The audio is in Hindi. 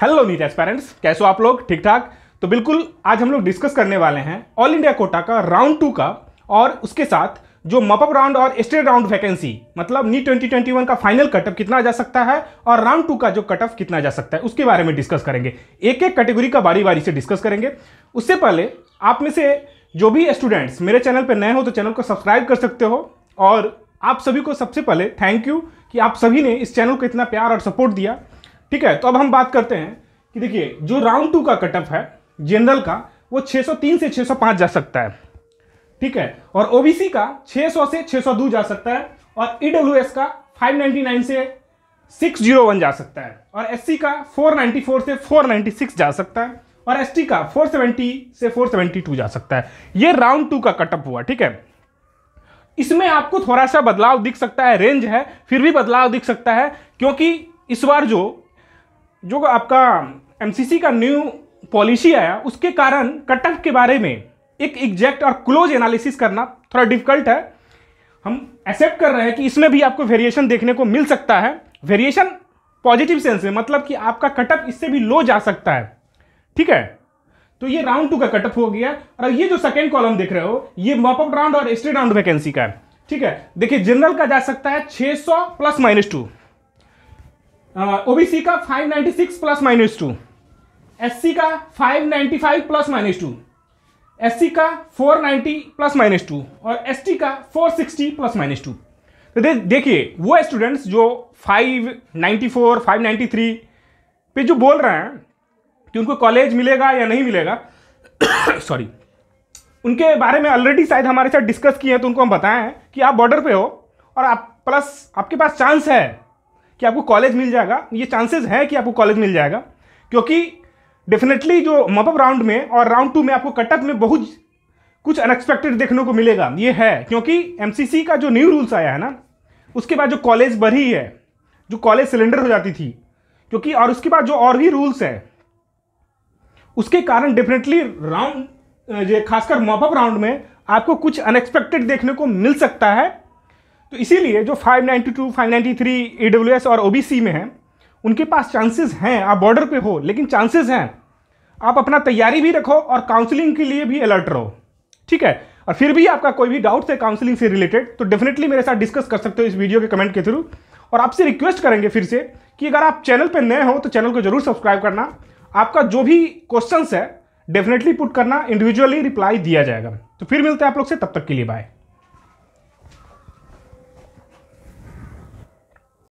हेलो नीट पेरेंट्स कैसे हो आप लोग ठीक ठाक तो बिल्कुल आज हम लोग डिस्कस करने वाले हैं ऑल इंडिया कोटा का राउंड टू का और उसके साथ जो मपअप राउंड और स्टेट राउंड वैकेंसी मतलब नी 2021 का फाइनल कटअप कितना जा सकता है और राउंड टू का जो कटअप कितना जा सकता है उसके बारे में डिस्कस करेंगे एक एक कैटेगरी का बारी बारी से डिस्कस करेंगे उससे पहले आप में से जो भी स्टूडेंट्स मेरे चैनल पर नए हो तो चैनल को सब्सक्राइब कर सकते हो और आप सभी को सबसे पहले थैंक यू कि आप सभी ने इस चैनल को इतना प्यार और सपोर्ट दिया ठीक है तो अब हम बात करते हैं कि देखिए जो राउंड टू का कटअप है जनरल का वो 603 से 605 जा सकता है ठीक है और ओबीसी का 600 से 602 जा सकता है और ई का 599 से 601 जा सकता है और एससी का 494 से 496 जा सकता है और एसटी का 470 से 472 जा सकता है ये राउंड टू का कटअप हुआ ठीक है इसमें आपको थोड़ा सा बदलाव दिख सकता है रेंज है फिर भी बदलाव दिख सकता है क्योंकि इस बार जो जो आपका एमसीसी का न्यू पॉलिसी आया उसके कारण कटअप के बारे में एक एग्जैक्ट और क्लोज एनालिसिस करना थोड़ा डिफिकल्ट है हम एक्सेप्ट कर रहे हैं कि इसमें भी आपको वेरिएशन देखने को मिल सकता है वेरिएशन पॉजिटिव सेंस में मतलब कि आपका कटअप इससे भी लो जा सकता है ठीक है तो ये राउंड टू का कटअप हो गया और ये जो सेकेंड कॉलम देख रहे हो ये मॉपअप राउंड और एस्ट्री राउंड वैकेंसी का है ठीक है देखिए जनरल का जा सकता है 600 plus minus two OBC uh, का 596 प्लस माइनस टू एससी का 595 प्लस माइनस टू एससी का 490 प्लस माइनस टू और एसटी का 460 प्लस माइनस टू तो दे, देखिए वो स्टूडेंट्स जो 594, 593 पे जो बोल रहे हैं कि उनको कॉलेज मिलेगा या नहीं मिलेगा सॉरी उनके बारे में ऑलरेडी शायद हमारे साथ डिस्कस किए हैं तो उनको हम बताएं कि आप बॉर्डर पे हो और आप प्लस आपके पास चांस है कि आपको कॉलेज मिल जाएगा ये चांसेस है कि आपको कॉलेज मिल जाएगा क्योंकि डेफिनेटली जो मपअप राउंड में और राउंड टू में आपको कटअप में बहुत कुछ अनएक्सपेक्टेड देखने को मिलेगा ये है क्योंकि एम का जो न्यू रूल्स आया है ना उसके बाद जो कॉलेज बढ़ी है जो कॉलेज सिलेंडर हो जाती थी क्योंकि और उसके बाद जो और भी रूल्स है उसके कारण डेफिनेटली राउंड खासकर मॉपअप राउंड में आपको कुछ अनएक्सपेक्टेड देखने को मिल सकता है तो इसीलिए जो 592, 593 एडब्ल्यूएस और ओबीसी में हैं उनके पास चांसेस हैं आप बॉर्डर पे हो लेकिन चांसेस हैं आप अपना तैयारी भी रखो और काउंसलिंग के लिए भी अलर्ट रहो ठीक है और फिर भी आपका कोई भी डाउट है काउंसलिंग से रिलेटेड तो डेफिनेटली मेरे साथ डिस्कस कर सकते हो इस वीडियो के कमेंट के थ्रू और आपसे रिक्वेस्ट करेंगे फिर से कि अगर आप चैनल पर नए हो तो चैनल को जरूर सब्सक्राइब करना आपका जो भी क्वेश्चन है डेफिनेटली पुट करना इंडिविजुअली रिप्लाई दिया जाएगा तो फिर मिलते हैं आप लोग से तब तक के लिए बाय